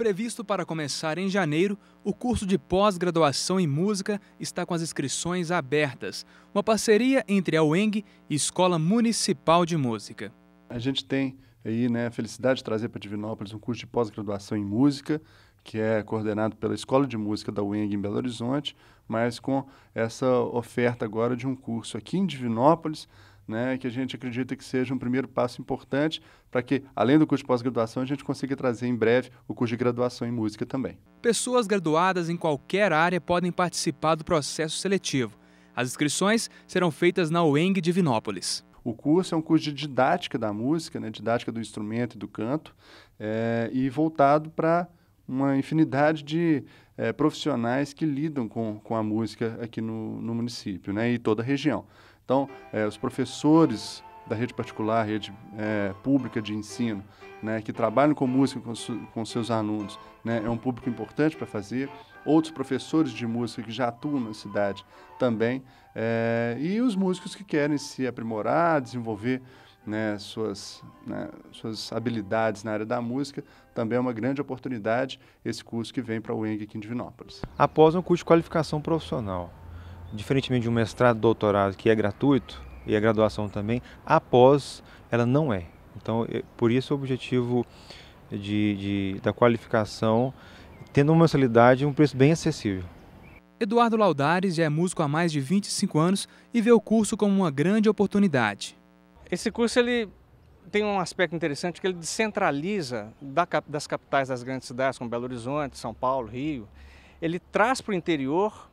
Previsto para começar em janeiro, o curso de pós-graduação em música está com as inscrições abertas, uma parceria entre a UENG e Escola Municipal de Música. A gente tem aí né, a felicidade de trazer para Divinópolis um curso de pós-graduação em música, que é coordenado pela Escola de Música da UENG em Belo Horizonte, mas com essa oferta agora de um curso aqui em Divinópolis, né, que a gente acredita que seja um primeiro passo importante para que, além do curso de pós-graduação, a gente consiga trazer em breve o curso de graduação em música também. Pessoas graduadas em qualquer área podem participar do processo seletivo. As inscrições serão feitas na UENG Divinópolis. O curso é um curso de didática da música, né, didática do instrumento e do canto, é, e voltado para uma infinidade de é, profissionais que lidam com, com a música aqui no, no município né, e toda a região. Então, é, os professores da rede particular, rede é, pública de ensino, né, que trabalham com música com, su, com seus alunos, né, é um público importante para fazer. Outros professores de música que já atuam na cidade também. e os músicos que querem se aprimorar, desenvolver né, suas, né, suas habilidades na área da música, também é uma grande oportunidade esse curso que vem para o UENG aqui em Divinópolis. Após um curso de qualificação profissional, diferentemente de um mestrado, doutorado, que é gratuito, e a graduação também, após ela não é. Então, é, por isso o objetivo de, de da qualificação, tendo uma mensalidade e um preço bem acessível. Eduardo Laudares já é músico há mais de 25 anos e vê o curso como uma grande oportunidade. Esse curso ele tem um aspecto interessante que ele descentraliza das capitais das grandes cidades, como Belo Horizonte, São Paulo, Rio. Ele traz para o interior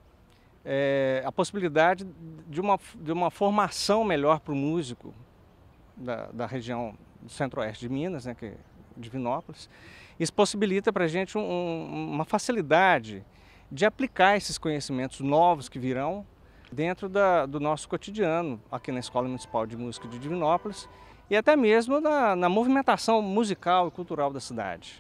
é, a possibilidade de uma, de uma formação melhor para o músico da, da região do centro-oeste de Minas, né, que é Divinópolis. Isso possibilita para a gente um, uma facilidade de aplicar esses conhecimentos novos que virão dentro da, do nosso cotidiano, aqui na Escola Municipal de Música de Divinópolis e até mesmo na, na movimentação musical e cultural da cidade.